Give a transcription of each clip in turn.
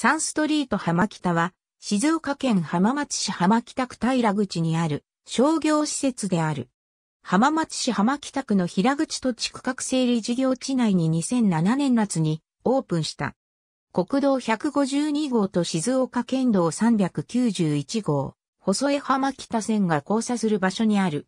サンストリート浜北は、静岡県浜松市浜北区平口にある商業施設である。浜松市浜北区の平口土地区画整理事業地内に2007年夏にオープンした。国道152号と静岡県道391号、細江浜北線が交差する場所にある。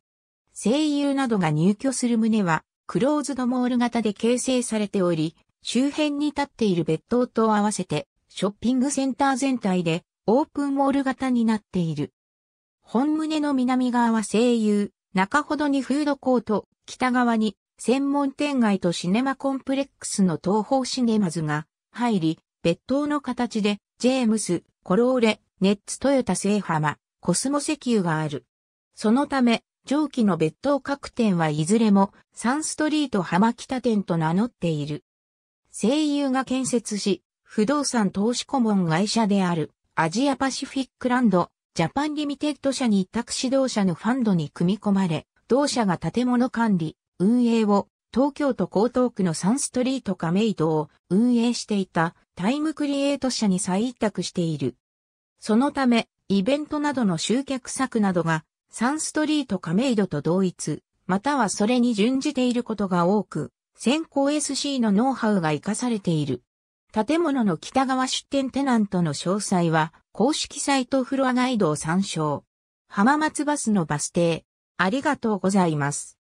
声優などが入居する旨は、クローズドモール型で形成されており、周辺に立っている別棟と合わせてショッピングセンター全体でオープンモール型になっている。本棟の南側は声優、中ほどにフードコート、北側に専門店街とシネマコンプレックスの東方シネマズが入り、別棟の形でジェームス、コローレ、ネッツトヨタ聖浜、コスモ石油がある。そのため、上記の別棟各店はいずれもサンストリート浜北店と名乗っている。声優が建設し、不動産投資顧問会社であるアジアパシフィックランドジャパンリミテッド社に委託指導者のファンドに組み込まれ、同社が建物管理、運営を東京都江東区のサンストリート亀井戸を運営していたタイムクリエイト社に再委託している。そのため、イベントなどの集客策などがサンストリート亀井戸と同一、またはそれに準じていることが多く、先行 SC のノウハウが活かされている。建物の北側出店テナントの詳細は、公式サイトフロアガイドを参照。浜松バスのバス停。ありがとうございます。